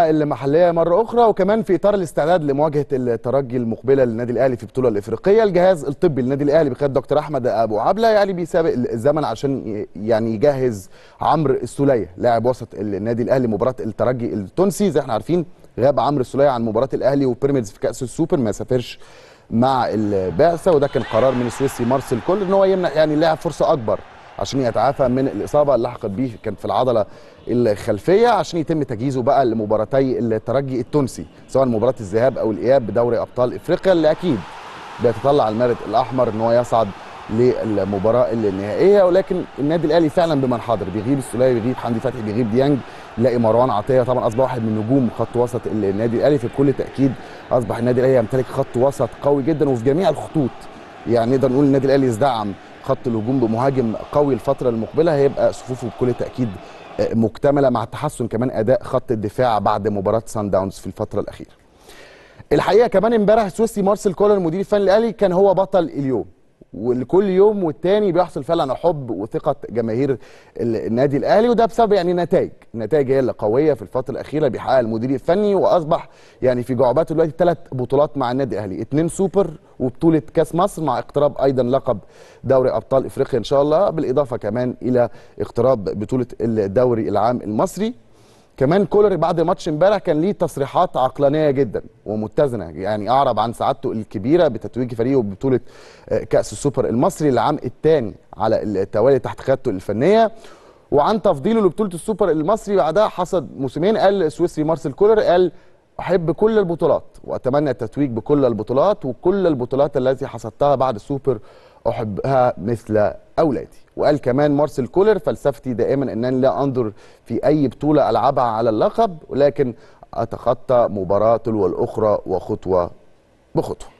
المحليه مره اخرى وكمان في اطار الاستعداد لمواجهه الترجي المقبله للنادي الاهلي في البطوله الافريقيه الجهاز الطبي للنادي الاهلي بقياده دكتور احمد ابو عبله يعني بيسابق الزمن عشان يعني يجهز عمرو السوليه لاعب وسط النادي الاهلي مباراه الترجي التونسي زي احنا عارفين غاب عمرو السوليه عن مباراه الاهلي وبيراميدز في كاس السوبر ما سافرش مع البعثه وده كان قرار من السويسي مارسيل كولر ان هو يمنع يعني اللاعب فرصه اكبر عشان يتعافى من الاصابه اللي لحقت بيه كانت في العضله الخلفيه عشان يتم تجهيزه بقى لمباراتي الترجي التونسي سواء مباراه الذهاب او الاياب بدوري ابطال افريقيا اللي اكيد بيتطلع المارد الاحمر ان هو يصعد للمباراه النهائيه ولكن النادي الاهلي فعلا بمن حاضر بيغيب السوليه بيغيب حمدي فتحي بيغيب ديانج نلاقي مروان عطيه طبعا اصبح واحد من نجوم خط وسط النادي الاهلي في كل تاكيد اصبح النادي الاهلي يمتلك خط وسط قوي جدا وفي جميع الخطوط يعني نقدر نقول النادي الاهلي ازدعم خط الهجوم بمهاجم قوي الفتره المقبله هيبقى صفوفه بكل تاكيد آه، مكتمله مع تحسن كمان اداء خط الدفاع بعد مباراه سان داونز في الفتره الاخيره الحقيقه كمان امبارح سويسي مارسيل كولر المدير الفني الاهلي كان هو بطل اليوم وكل يوم والتاني بيحصل فعلا حب وثقه جماهير النادي الاهلي وده بسبب يعني نتائج النتائج هي اللي قويه في الفتره الاخيره بيحققها المدير الفني واصبح يعني في جعبات دلوقتي ثلاث بطولات مع النادي الاهلي اثنين سوبر وبطوله كاس مصر مع اقتراب ايضا لقب دوري ابطال افريقيا ان شاء الله بالاضافه كمان الى اقتراب بطوله الدوري العام المصري كمان كولر بعد ماتش امبارح كان ليه تصريحات عقلانيه جدا ومتزنه يعني اعرب عن سعادته الكبيره بتتويج فريقه ببطوله آه، كاس السوبر المصري العام الثاني على التوالي تحت قيادته الفنيه وعن تفضيله لبطوله السوبر المصري بعدها حصد موسمين قال السويسري مارسيل كولر قال احب كل البطولات واتمنى التتويج بكل البطولات وكل البطولات التي حصدتها بعد السوبر احبها مثل اولادي وقال كمان مارسيل كولر فلسفتي دائما انني لا انظر في اي بطوله العبها على اللقب ولكن اتخطى مباراه تلو الاخرى وخطوه بخطوه